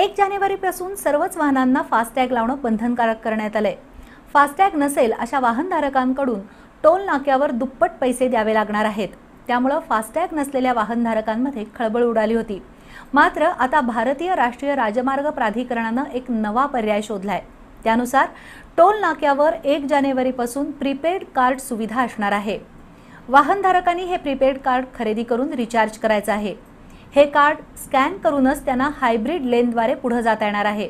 एक जानेवारीपासून सर्वच वाहनांना फास्टॅग लावणं बंधनकारक करण्यात आलंय फास्टॅग नसेल अशा वाहनधारकांकडून टोल नाक्यावर दुप्पट पैसे द्यावे लागणार आहेत त्यामुळं फास्टॅग नसलेल्या वाहनधारकांमध्ये खळबळ उडाली होती मात्र आता भारतीय राष्ट्रीय राजमार्ग प्राधिकरणानं एक नवा पर्याय शोधलाय त्यानुसार टोल नाक्यावर एक जानेवारीपासून प्रीपेड कार्ड सुविधा असणार आहे वाहनधारकांनी हे प्रीपेड कार्ड खरेदी करून रिचार्ज करायचं आहे हे कार्ड स्कॅन करूनच त्यांना हायब्रिड लेनद्वारे पुढे जाता येणार आहे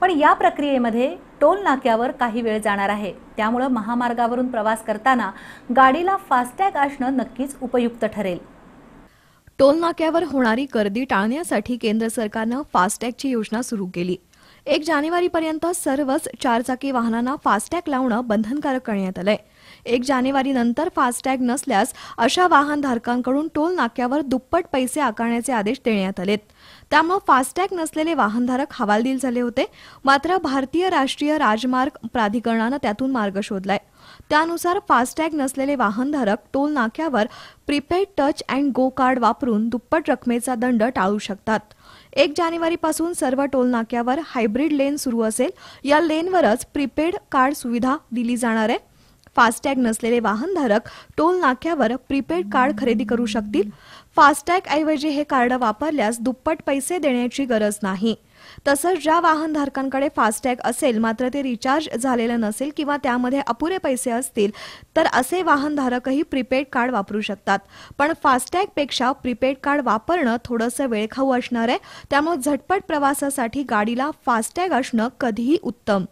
पण या प्रक्रियेमध्ये टोल नाक्यावर काही वेळ जाणार आहे त्यामुळं महामार्गावरून प्रवास करताना गाडीला फास्टॅग असणं नक्कीच उपयुक्त ठरेल टोल नाक्यावर होणारी गर्दी टाळण्यासाठी केंद्र सरकारनं फास्टॅगची योजना सुरू केली एक जानेवारीपर्यंत सर्वच चारचाकी वाहनांना फास्टॅग लावणं बंधनकारक करण्यात आलंय एक जानेवारीनंतर फास्टॅग नसल्यास अशा वाहनधारकांकडून टोल नाक्यावर दुप्पट पैसे आकारण्याचे आदेश देण्यात आलेत त्यामुळे फास्टॅग नसलेले वाहनधारक हवालदिल झाले होते मात्र भारतीय राष्ट्रीय राजमार्ग प्राधिकरणानं त्यातून मार्ग शोधलाय त्यानुसार फास्टॅग नसलेले वाहनधारक टोल नाक्यावर prepaid touch and go card वापरून दुप्पट रकमेचा दंड टाळू शकतात एक जानेवारीपासून सर्व टोल नाक्यावर हायब्रिड लेन सुरू असेल या लेनवरच प्रीपेड कार्ड सुविधा दिली जाणार आहे फास्टॅग नसलेले वाहनधारक टोल नाक्यावर प्रीपेड कार्ड खरेदी करू शकतील फास्टॅग ऐवजी हे कार्ड वापरल्यास दुप्पट पैसे देण्याची गरज नाही तसंच ज्या वाहनधारकांकडे फास्टॅग असेल मात्र ते रिचार्ज झालेलं नसेल किंवा त्यामध्ये अपुरे पैसे असतील तर असे वाहनधारकही प्रीपेड कार्ड वापरू शकतात पण फास्टॅगपेक्षा प्रीपेड कार्ड वापरणं थोडंसं वेळखाऊ असणार आहे त्यामुळे झटपट प्रवासासाठी गाडीला फास्टॅग असणं कधीही उत्तम